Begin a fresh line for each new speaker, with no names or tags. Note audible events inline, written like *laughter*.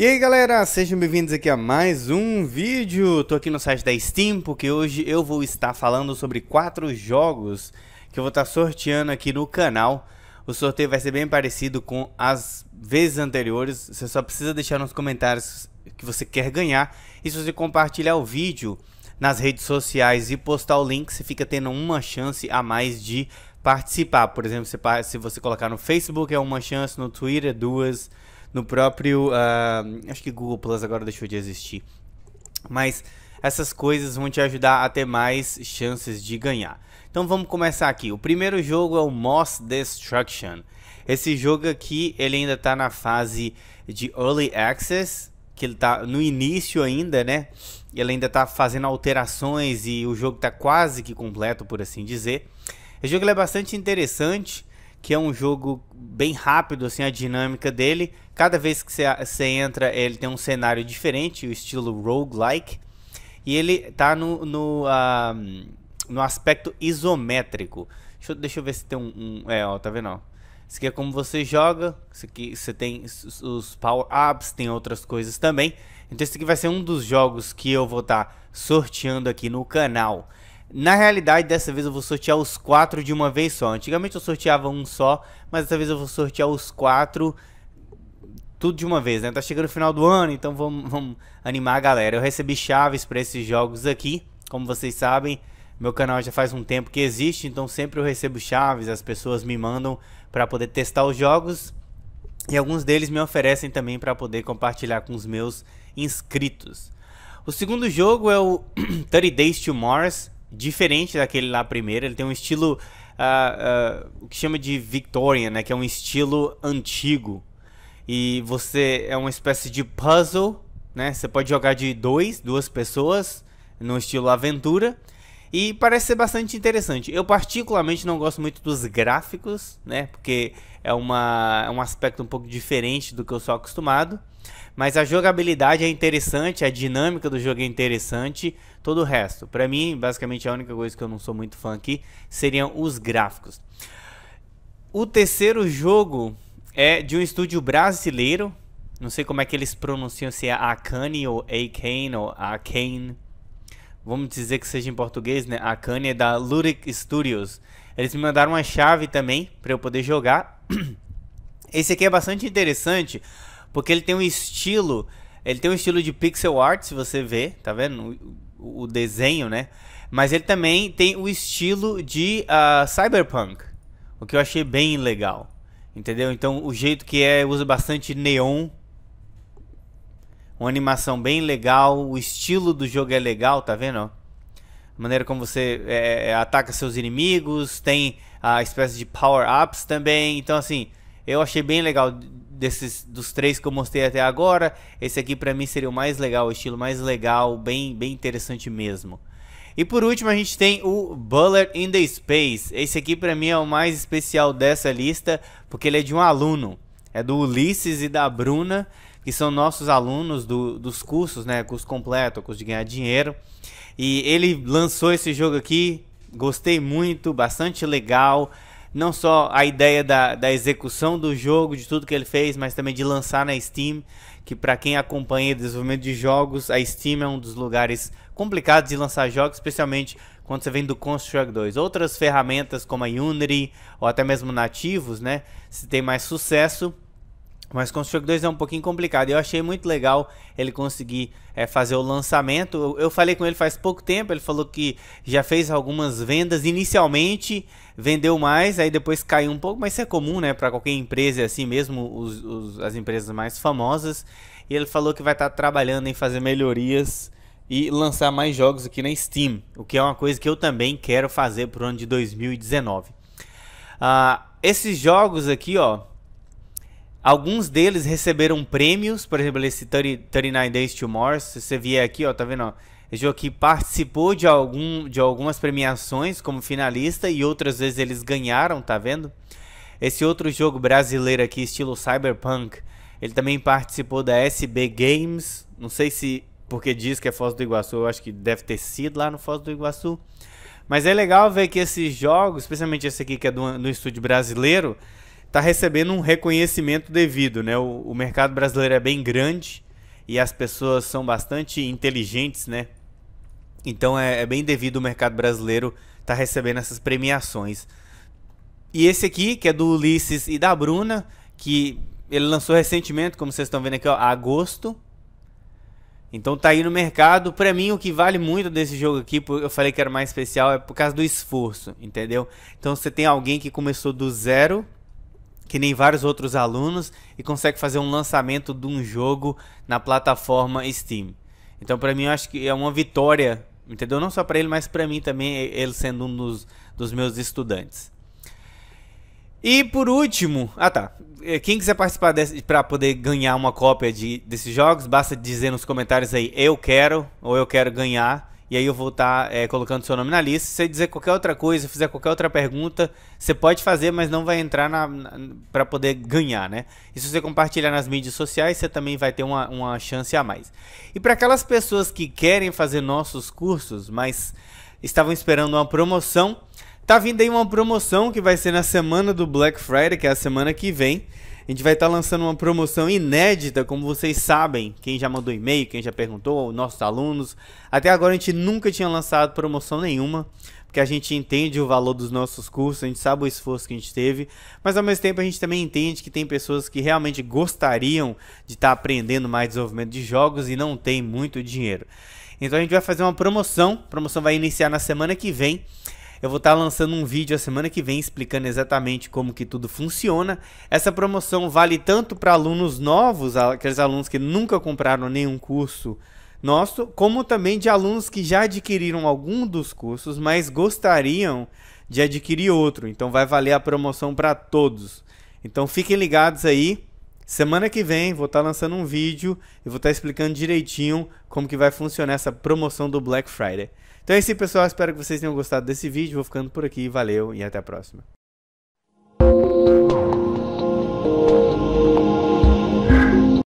E aí galera, sejam bem-vindos aqui a mais um vídeo. Tô aqui no site da Steam porque hoje eu vou estar falando sobre quatro jogos que eu vou estar sorteando aqui no canal. O sorteio vai ser bem parecido com as vezes anteriores. Você só precisa deixar nos comentários que você quer ganhar e se você compartilhar o vídeo nas redes sociais e postar o link, você fica tendo uma chance a mais de participar. Por exemplo, se você colocar no Facebook é uma chance, no Twitter duas no próprio. Uh, acho que Google Plus agora deixou de existir. Mas essas coisas vão te ajudar a ter mais chances de ganhar. Então vamos começar aqui. O primeiro jogo é o Moss Destruction. Esse jogo aqui, ele ainda está na fase de Early Access, que ele está no início ainda, né? Ele ainda está fazendo alterações e o jogo está quase que completo, por assim dizer. Esse jogo é bastante interessante, que é um jogo bem rápido, assim, a dinâmica dele. Cada vez que você entra, ele tem um cenário diferente, o estilo roguelike. E ele tá no, no, uh, no aspecto isométrico. Deixa eu, deixa eu, ver se tem um, um... É, ó, tá vendo? Ó. Isso aqui é como você joga. Isso aqui você tem os power-ups, tem outras coisas também. Então esse aqui vai ser um dos jogos que eu vou estar tá sorteando aqui no canal. Na realidade, dessa vez eu vou sortear os quatro de uma vez só. Antigamente eu sorteava um só, mas dessa vez eu vou sortear os quatro tudo de uma vez, né? Tá chegando o final do ano, então vamos, *laughs* vamos animar a galera. Eu recebi chaves para esses jogos aqui, como vocês sabem. Meu canal já faz um tempo que existe, então sempre eu recebo chaves, as pessoas me mandam para poder testar os jogos e alguns deles me oferecem também para poder compartilhar com os meus inscritos. O segundo jogo é o 30 *clears throat* Days to Mars, diferente daquele lá primeiro. Ele tem um estilo uh, uh, o que chama de Victorian, né? Que é um estilo antigo. E você é uma espécie de puzzle, né? Você pode jogar de dois, duas pessoas no estilo aventura. E parece ser bastante interessante. Eu particularmente não gosto muito dos gráficos, né? Porque é, uma, é um aspecto um pouco diferente do que eu sou acostumado. Mas a jogabilidade é interessante, a dinâmica do jogo é interessante, todo o resto. Para mim, basicamente a única coisa que eu não sou muito fã aqui seriam os gráficos. O terceiro jogo é de um estúdio brasileiro. Não sei como é que eles pronunciam, se é Akane ou Akane ou Akane vamos dizer que seja em português, né? A Kanye é da Luric Studios. Eles me mandaram uma chave também para eu poder jogar. *clears throat* Esse aqui é bastante interessante porque ele tem um estilo, ele tem um estilo de pixel art, se você vê, tá vendo? O, o desenho, né? Mas ele também tem o estilo de uh, cyberpunk, o que eu achei bem legal, entendeu? Então o jeito que é usa bastante neon, uma animação bem legal, o estilo do jogo é legal, tá vendo? A maneira como você é, é, é ataca seus inimigos, tem a espécie de power-ups também. Então, assim, eu achei bem legal desses dos três que eu mostrei até agora. Esse aqui para mim seria o mais legal, o estilo mais legal, bem, bem interessante mesmo. E por último a gente tem o Bullet in the Space. Esse aqui para mim é o mais especial dessa lista, porque ele é de um aluno. É do Ulisses e da Bruna que são nossos alunos do, dos cursos, né? Curso completo, curso de ganhar dinheiro. E ele lançou esse jogo aqui, gostei muito, bastante legal. Não só a ideia da, da execução do jogo, de tudo que ele fez, mas também de lançar na Steam, que para quem acompanha o desenvolvimento de jogos, a Steam é um dos lugares complicados de lançar jogos, especialmente quando você vem do Construct 2. Outras ferramentas como a Unity ou até mesmo nativos, né, se tem mais sucesso, mas Construct 2 é um pouquinho complicado. Eu achei muito legal ele conseguir é, fazer o lançamento. Eu, eu, falei com ele faz pouco tempo. Ele falou que já fez algumas vendas. Inicialmente vendeu mais, aí depois caiu um pouco. Mas isso é comum, né? Para qualquer empresa, é assim mesmo os, os, as empresas mais famosas. E ele falou que vai estar tá trabalhando em fazer melhorias e lançar mais jogos aqui na Steam, o que é uma coisa que eu também quero fazer para o ano de 2019. Uh, ah, esses jogos aqui, ó, Alguns deles receberam prêmios, por exemplo, esse 30, 39 Days to Mars, se você vier aqui, ó, tá vendo, ó, esse jogo aqui participou de, algum, de algumas premiações como finalista e outras vezes eles ganharam, tá vendo? Esse outro jogo brasileiro aqui, estilo Cyberpunk, ele também participou da SB Games, não sei se porque diz que é Foz do Iguaçu, eu acho que deve ter sido lá no Foz do Iguaçu. Mas é legal ver que esses jogos, especialmente esse aqui que é do, do estúdio brasileiro, está recebendo um reconhecimento devido. Né? O, o, mercado brasileiro é bem grande e as pessoas são bastante inteligentes, né? Então é, é bem devido o mercado brasileiro estar tá recebendo essas premiações. E esse aqui, que é do Ulisses e da Bruna, que ele lançou recentemente, como vocês estão vendo aqui, ó, agosto. Então tá aí no mercado. Para mim, o que vale muito desse jogo aqui, eu falei que era mais especial, é por causa do esforço, entendeu? Então você tem alguém que começou do zero que nem vários outros alunos e consegue fazer um lançamento de um jogo na plataforma Steam. Então, para mim, eu acho que é uma vitória, entendeu? Não só para ele, mas para mim também, ele sendo um dos, dos meus estudantes. E por último, ah tá, eh, quem quiser participar para poder ganhar uma cópia de, desses jogos, basta dizer nos comentários aí eu quero ou eu quero ganhar e aí eu vou estar tá, é, colocando seu nome na lista. Se você dizer qualquer outra coisa, fizer qualquer outra pergunta, você pode fazer, mas não vai entrar na, na para poder ganhar, né? E se você compartilhar nas mídias sociais, você também vai ter uma, uma chance a mais. E para aquelas pessoas que querem fazer nossos cursos, mas estavam esperando uma promoção, tá vindo aí uma promoção que vai ser na semana do Black Friday, que é a semana que vem. A gente vai estar tá lançando uma promoção inédita, como vocês sabem, quem já mandou e-mail, quem já perguntou, nossos alunos. Até agora a gente nunca tinha lançado promoção nenhuma, porque a gente entende o valor dos nossos cursos, a gente sabe o esforço que a gente teve, mas ao mesmo tempo a gente também entende que tem pessoas que realmente gostariam de estar tá aprendendo mais desenvolvimento de jogos e não tem muito dinheiro. Então a gente vai fazer uma promoção, a promoção vai iniciar na semana que vem. Eu vou estar tá lançando um vídeo a semana que vem explicando exatamente como que tudo funciona. Essa promoção vale tanto para alunos novos, aqueles alunos que nunca compraram nenhum curso nosso, como também de alunos que já adquiriram algum dos cursos, mas gostariam de adquirir outro. Então vai valer a promoção para todos. Então fiquem ligados aí. Semana que vem vou estar tá lançando um vídeo e vou estar tá explicando direitinho como que vai funcionar essa promoção do Black Friday. Então é isso aí, pessoal. Espero que vocês tenham gostado desse vídeo. Vou ficando por aqui. Valeu e até a próxima.